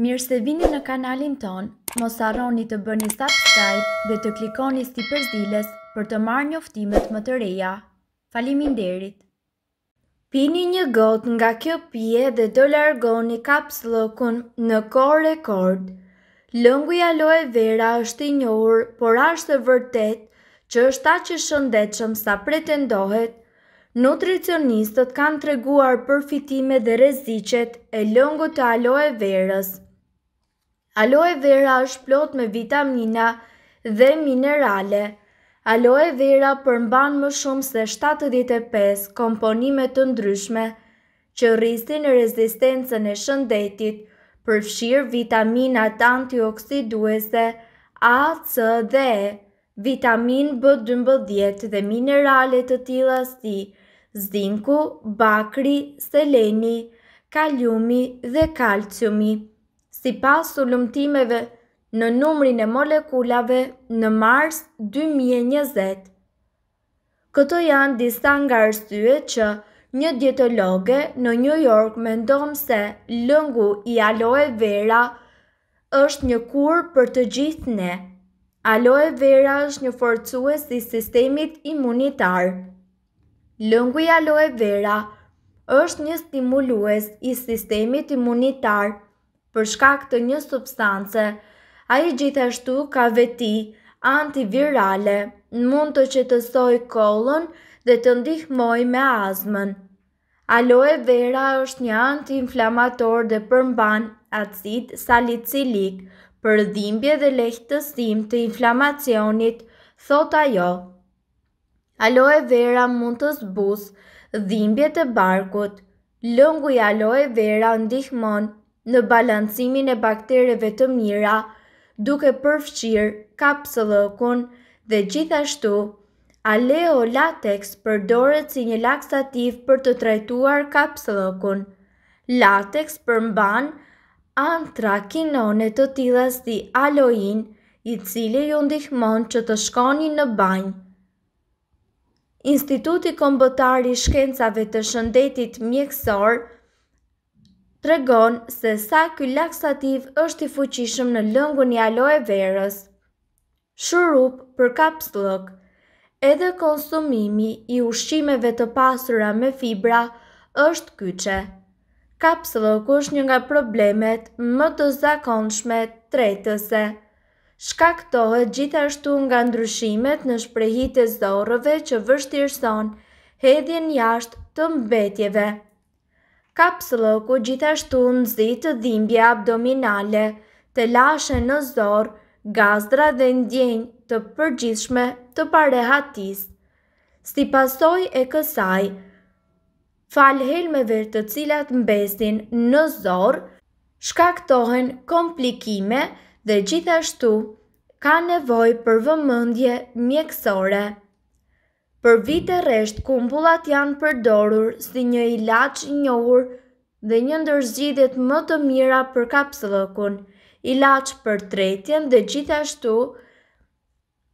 Mirë se vini në kanalin ton, mos arroni të bëni subscribe dhe të klikoni sti përzilës për të marrë një më të reja. Falimin derit! Pini një gotë nga kjo pje dhe do largoni kaps lëkun në kore rekord. Lëngu ja loe vera është i njohur, por ashtë të vërtet që është ta që shëndechëm sa pretendohet, Nutricionistët kanë treguar përfitime dhe rezicet e lëngu të aloe verës. Aloe vera është plot me vitamina dhe minerale. Aloe vera përmban më shumë se 75 komponime të ndryshme që rrisin rezistencën e shëndetit, përfshirë vitaminat antioksiduese A, C dhe E, vitamin B12 dhe minerale të tila si zinku, bakri, seleni, kaliumi dhe kalciumi si pas të lumtimeve në numrin e molekulave në mars 2020. Këto janë disa nga rësye që një dietologe në New York me se lëngu i aloe vera është një kur për të gjithë ne. Aloe vera është një forcues i sistemit imunitar. Lëngu i aloe vera është një stimulues i sistemit imunitar për shkak të një substance. A i gjithashtu ka veti antivirale, në mund të që të soj kolon dhe të ndihmoj me azmen. Aloe vera është një anti-inflamator dhe përmban acid salicilik për dhimbje dhe lehtësim të inflamacionit, thot ajo. Aloe vera mund të zbus dhimbje të barkut. Lëngu i aloe vera ndihmon në balancimin e baktereve të mira, duke përfqirë kapsëllëkun dhe gjithashtu, Aleo latex përdoret si një laksativ për të trajtuar kapsëllëkun. Latex përmban antrakinone të tila si aloin, i cili ju ndihmon që të shkoni në banjë. Instituti Kombëtar i Shkencave të Shëndetit Mjekësor tregon se sa ky laksativ është i fuqishëm në lëngun i aloe verës. Shurup për kapslëk Edhe konsumimi i ushqimeve të pasura me fibra është kyqe. Kapslëk është një nga problemet më të zakonshme tretëse. Shkaktohet gjithashtu nga ndryshimet në shprehit e zorëve që vështirëson hedhjen jashtë të mbetjeve ku gjithashtu nëzitë dhimbje abdominale, të lashe në zorë, gazdra dhe ndjenjë të përgjithshme të parehatis. Si pasoj e kësaj, falhelmeve të cilat mbesin në zorë, shkaktohen komplikime dhe gjithashtu ka nevoj për vëmëndje mjekësore. Për vite resht, kumbullat janë përdorur si një ilaq njohur dhe një ndërzgjidit më të mira për kapsëdhëkun, ilaq për tretjen dhe gjithashtu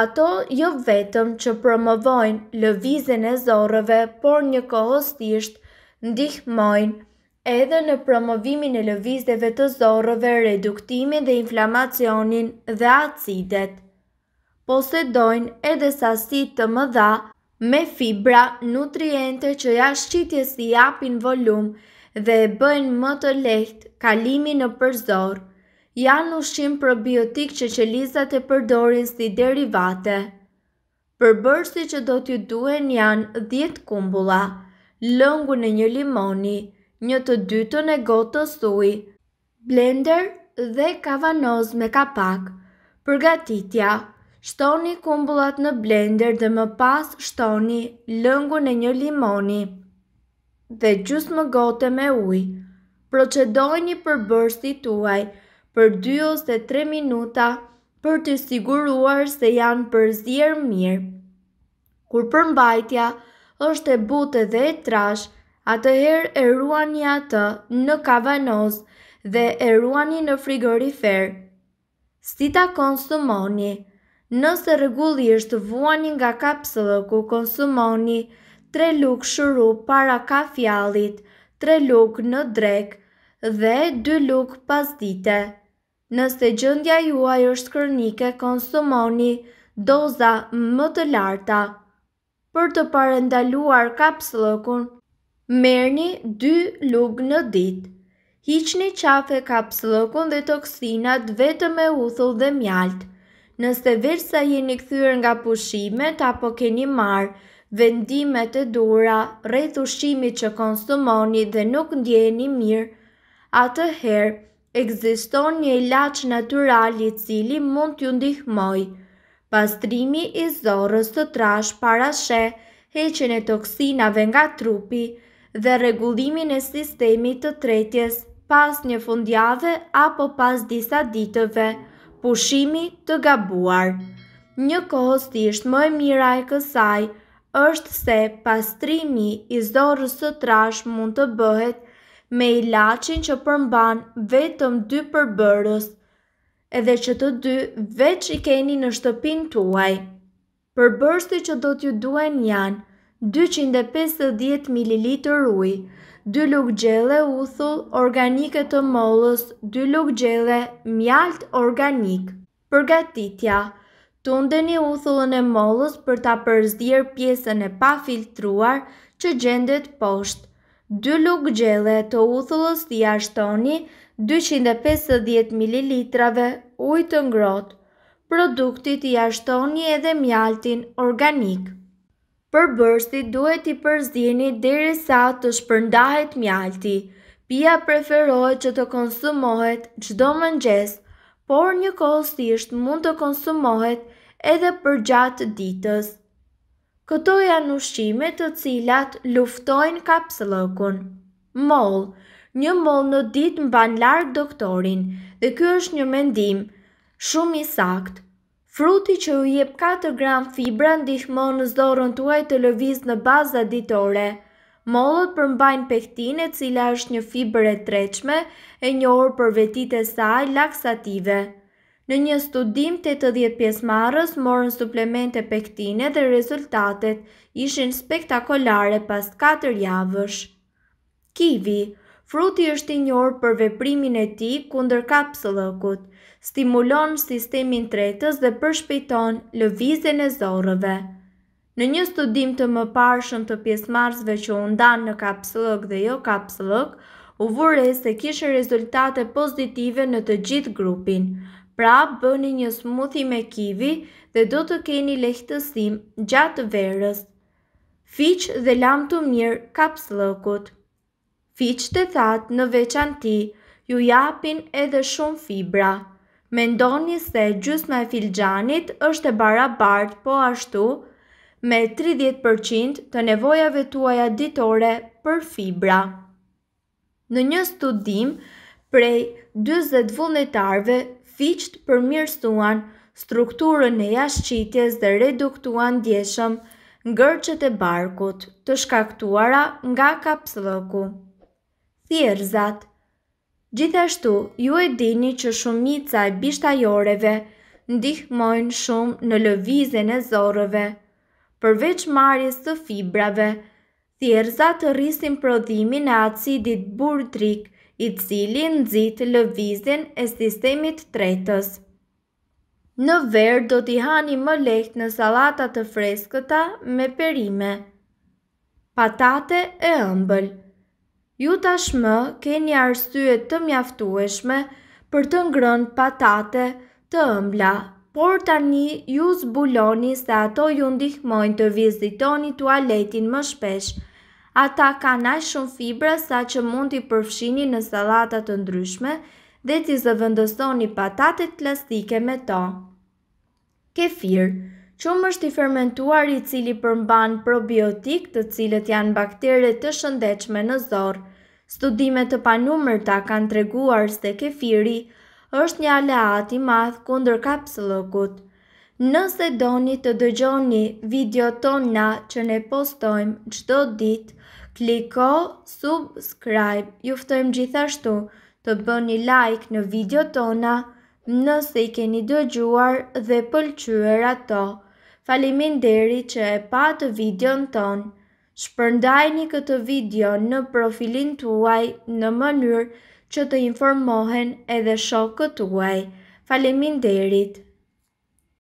ato jo vetëm që promovojnë lëvizjen e zorrëve, por një kohësisht ndihmojnë edhe në promovimin e lëvizjeve të zorrëve, reduktimin dhe inflamacionin dhe acidet. Posedojnë edhe sasi të mëdha Me fibra, nutriente që ja shqitjes i apin volum dhe e bëjnë më të lehtë kalimi në përzor, janë ushqim probiotik që që lizat e përdorin si derivate. Përbërsi që do t'ju duhen janë 10 kumbula, lëngu në një limoni, një të dytën e gotë të sui, blender dhe kavanoz me kapak. Përgatitja Shtoni kumbullat në blender dhe më pas shtoni lëngu në një limoni dhe gjusë më gote me uj. Procedoj një përbërsti tuaj për 2 ose 3 minuta për të siguruar se janë përzirë mirë. Kur përmbajtja është e bute dhe e trash, atëherë e ruani atë në kavanoz dhe e ruani në Si Sita konsumoni Nëse është vuani nga ku konsumoni 3 lukë shuru para ka fjalit, 3 lukë në drekë dhe 2 lukë pas dite. Nëse gjëndja juaj është kërnike, konsumoni doza më të larta. Për të parendaluar kapsëllëkun, merni 2 lukë në ditë. Hiqni qafe kapsëllëkun dhe toksinat vetë me uthull dhe mjaltë nëse veç sa jeni këthyrë nga pushimet apo keni marë, vendimet e dura, rreth ushqimi që konsumoni dhe nuk ndjeni mirë, atëherë ekziston një ilaç natural i cili mund t'ju ndihmoj. Pastrimi i zorrës të trash para she, heqen e toksinave nga trupi dhe rregullimin e sistemit të tretjes pas një fundjave apo pas disa ditëve pushimi të gabuar. Një kohës të ishtë më e mira e kësaj, është se pastrimi i zorës të trash mund të bëhet me i lachin që përmban vetëm dy përbërës, edhe që të dy veç i keni në shtëpin të uaj. Përbërësit që do t'ju duen janë 250 ml ujë, 2 lukë gjele uthull organike të mollës, 2 lukë gjele mjalt organik. Përgatitja Tundeni uthullën e mollës për ta përzdirë pjesën e pa filtruar që gjendet poshtë. 2 lukë gjele të uthullës të jashtoni 250 ml ujtë ngrotë. Produktit i ashtoni edhe mjaltin organikë. Për bërsti duhet i përzini dhere sa të shpërndahet mjalti. Pia preferohet që të konsumohet gjdo mëngjes, por një kostisht mund të konsumohet edhe për gjatë ditës. Këto janë ushqime të cilat luftojnë kapsëllëkun. Mol Një mol në ditë mban larkë doktorin dhe kjo është një mendim shumë i saktë. Fruti që u jep 4 gram fibra ndihmon në zorën tuaj të lëviz në baza ditore. Mollët përmbajnë pektin e cila është një fibër e treqme e njohur për vetit e saj laksative. Në një studim 80 pjesmarës morën suplemente pektine dhe rezultatet ishin spektakolare pas 4 javësh. Kiwi Fruti është i njohur për veprimin e tij kundër kapsullëkut stimulon sistemin tretës dhe përshpejton lëvizjen e zorëve. Në një studim të më parëshëm të pjesmarësve që u ndan në kapsëllëk dhe jo kapsëllëk, u vërre se kishë rezultate pozitive në të gjithë grupin, pra bëni një smuthi me kivi dhe do të keni lehtësim gjatë verës. Fiqë dhe lamë të mirë kapsëllëkut Fiqë të thatë në veçanti, ju japin edhe shumë fibra. Mendoni se gjysma e filxhanit është e barabartë po ashtu me 30% të nevojave tuaja ditore për fibra. Në një studim prej 40 vullnetarve fiqt përmirësuan strukturën e jashtëqitjes dhe reduktuan djeshëm ngërçet e barkut të shkaktuara nga kapsllëku. Thierzat Gjithashtu, ju e dini që shumica e bishtajoreve ndihmojnë shumë në lëvizjen e zorëve. Përveç marjes të fibrave, thjerëza të rrisin prodhimin e acidit burtrik i cili nëzit lëvizjen e sistemit tretës. Në verë do t'i hani më lehtë në salatat të freskëta me perime. Patate e ëmbëllë Ju tashmë keni arsye të mjaftueshme për të ngrënë patate të ëmbla, por tani ju zbuloni se ato ju ndihmojnë të vizitoni tualetin më shpesh. Ata ka naj shumë fibra sa që mund t'i përfshini në salatat të ndryshme dhe t'i zëvëndësoni patate plastike me to. Kefir Qumë është i fermentuar i cili përmban probiotik të cilët janë bakterit të shëndechme në zorë. Studime të panumër ta kanë treguar se kefiri është një aleat i madhë kundër kapsologut. Nëse doni të dëgjoni video tona që ne postojmë qdo ditë, kliko subscribe, juftojmë gjithashtu të bëni like në video tona nëse i keni dëgjuar dhe pëlqyër ato. Falimin që e pa të video në tonë, shpërndajni këtë video në profilin të uaj në mënyrë që të informohen edhe shokët uaj. Falimin derit.